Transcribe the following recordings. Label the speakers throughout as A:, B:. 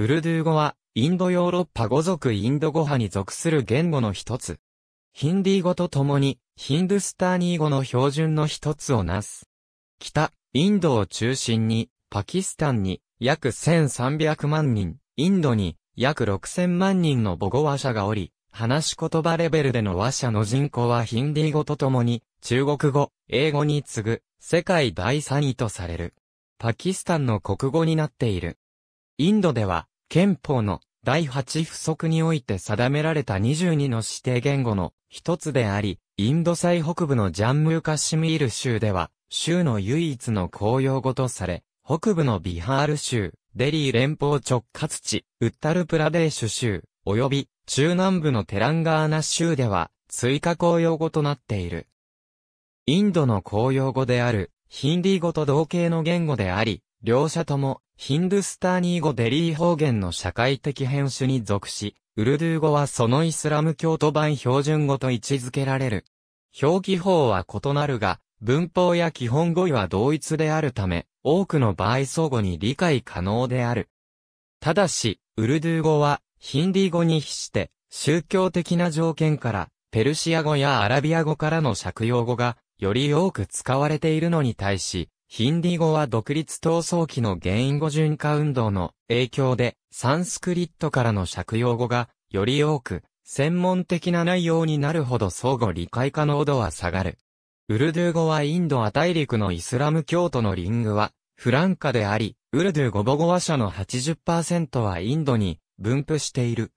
A: ウルドゥー語は、インドヨーロッパ語族インド語派に属する言語の一つ。ヒンディー語と共に、ヒンドゥスターニー語の標準の一つをなす。北、インドを中心に、パキスタンに約1300万人、インドに約6000万人の母語話者がおり、話し言葉レベルでの話者の人口はヒンディー語と共に、中国語、英語に次ぐ、世界第3位とされる。パキスタンの国語になっている。インドでは、憲法の第8不足において定められた22の指定言語の一つであり、インド最北部のジャンムーカシミール州では、州の唯一の公用語とされ、北部のビハール州、デリー連邦直轄地、ウッタルプラデーシュ州、及び中南部のテランガーナ州では、追加公用語となっている。インドの公用語である、ヒンディー語と同型の言語であり、両者ともヒンドゥスターニー語デリー方言の社会的変種に属し、ウルドゥー語はそのイスラム教徒版標準語と位置づけられる。表記法は異なるが、文法や基本語彙は同一であるため、多くの場合相互に理解可能である。ただし、ウルドゥー語は、ヒンディー語に比して、宗教的な条件から、ペルシア語やアラビア語からの借用語が、より多く使われているのに対し、ヒンディ語は独立闘争期の因語順化運動の影響で、サンスクリットからの借用語が、より多く、専門的な内容になるほど相互理解可能度は下がる。ウルドゥー語はインドア大陸のイスラム教徒のリングは、フランカであり、ウルドゥー語母語話者の80%はインドに分布している。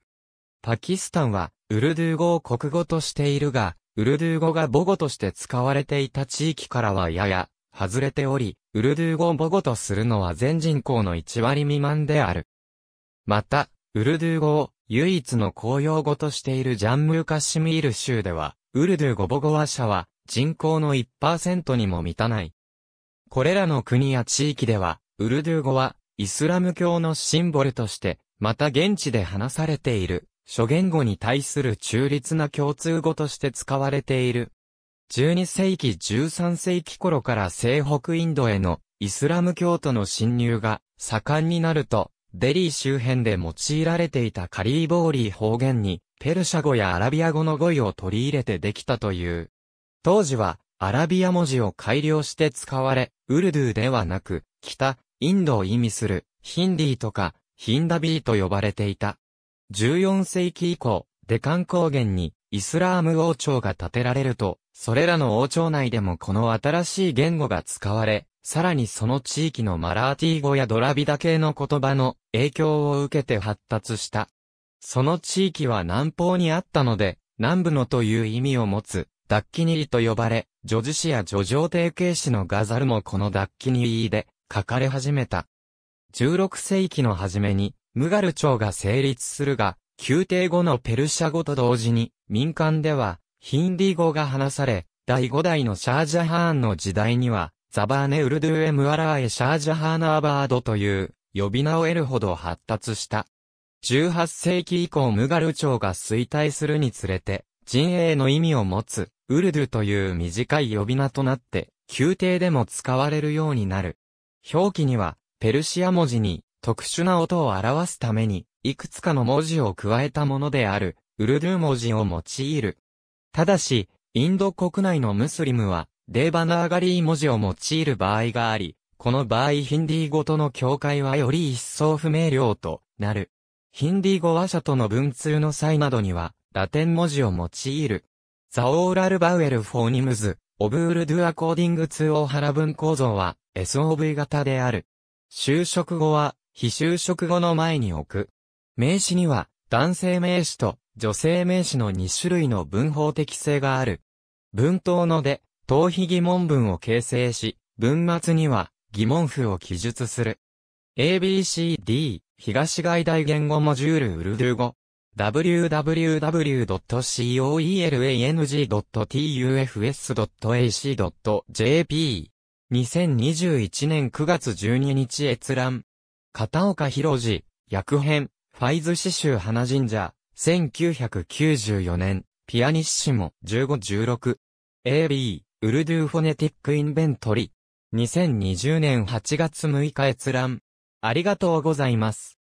A: パキスタンは、ウルドゥー語を国語としているが、ウルドゥー語が母語として使われていた地域からはやや外れており、ウルドゥー語を母語とするのは全人口の1割未満である。また、ウルドゥー語を唯一の公用語としているジャンムーカシミール州では、ウルドゥー語母語話者は人口の1%にも満たない。これらの国や地域では、ウルドゥー語はイスラム教のシンボルとして、また現地で話されている、諸言語に対する中立な共通語として使われている。12世紀13世紀頃から西北インドへのイスラム教徒の侵入が盛んになると、デリー周辺で用いられていたカリーボーリー方言に、ペルシャ語やアラビア語の語彙を取り入れてできたという。当時は、アラビア文字を改良して使われ、ウルドゥではなく、北、インドを意味する、ヒンディーとか、ヒンダビーと呼ばれていた。14世紀以降、デカン高原に、イスラーム王朝が建てられると、それらの王朝内でもこの新しい言語が使われ、さらにその地域のマラーティー語やドラビダ系の言葉の影響を受けて発達した。その地域は南方にあったので、南部のという意味を持つ、ダッキニリと呼ばれ、叙事詩や叙情提携。氏のガザルもこのダッキニリで書かれ始めた。16世紀の初めに、ムガル朝が成立するが、宮廷後のペルシャ語と同時に、民間では、ヒンディー語が話され、第5代のシャージャハーンの時代には、ザバーネ・ウルドゥエ・ムアラーエ・シャージャハーナーバードという呼び名を得るほど発達した。18世紀以降ムガル朝が衰退するにつれて、陣営の意味を持つ、ウルドゥという短い呼び名となって、宮廷でも使われるようになる。表記には、ペルシア文字に特殊な音を表すために、いくつかの文字を加えたものである、ウルドゥ文字を用いる。ただし、インド国内のムスリムは、デーバナーガリー文字を用いる場合があり、この場合ヒンディー語との境界はより一層不明瞭となる。ヒンディー語話者との文通の際などには、ラテン文字を用いる。ザオーラルバウエルフォーニムズ、オブールドゥアコーディング2オハラ文構造は SOV 型である。就職後は非就職後の前に置く。名詞には男性名詞と女性名詞の2種類の文法的性がある。文頭ので、頭皮疑問文を形成し、文末には疑問符を記述する。ABCD 東外大言語モジュールウルドゥ語 www.coelng.tufs.ac.jp2021 年9月12日閲覧片岡博二、訳編、ファイズ詩集花神社1994年、ピアニッシモ1516。AB、ウルドゥフォネティックインベントリ。2020年8月6日閲覧。ありがとうございます。